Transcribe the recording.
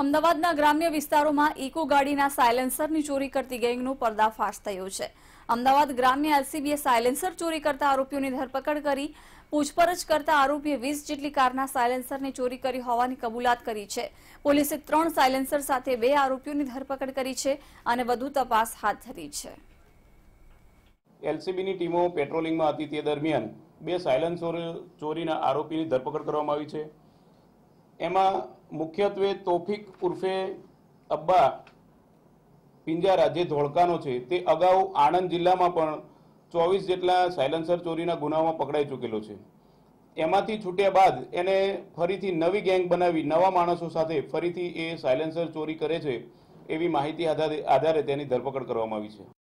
અમદાવાદના ગ્રામ્ય વિસ્તારોમાં ઇકો ગાડીના સાયલેન્સરની ચોરી કરતી ગેંગનો પર્દાફાશ થયો છે અમદાવાદ ગ્રામ્ય એલસીબીએ સાયલેન્સર ચોરી કરતા આરોપીઓની ધરપકડ કરી પૂછપરછ કરતા આરોપીએ વીસ જેટલી કારના સાયલેન્સરને ચોરી કરી હોવાની કબૂલાત કરી છે પોલીસે ત્રણ સાયલેન્સર સાથે બે આરોપીઓની ધરપકડ કરી છે અને વધુ તપાસ હાથ ધરી છે એલસીબીની ટીમો પેટ્રોલિંગમાં હતી તે દરમિયાન બે સાયલેન્સર ચોરીના આરોપીની ધરપકડ કરવામાં આવી છે એમાં મુખ્યત્વે તોફિક ઉર્ફે અબ્બા પિંજારા જે ધોળકાનો છે તે અગાઉ આણંદ જિલ્લામાં પણ ચોવીસ જેટલા સાયલન્સર ચોરીના ગુનામાં પકડાઈ ચૂકેલો છે એમાંથી છૂટ્યા બાદ એને ફરીથી નવી ગેંગ બનાવી નવા માણસો સાથે ફરીથી એ સાયલેન્સર ચોરી કરે છે એવી માહિતી આધારે તેની ધરપકડ કરવામાં આવી છે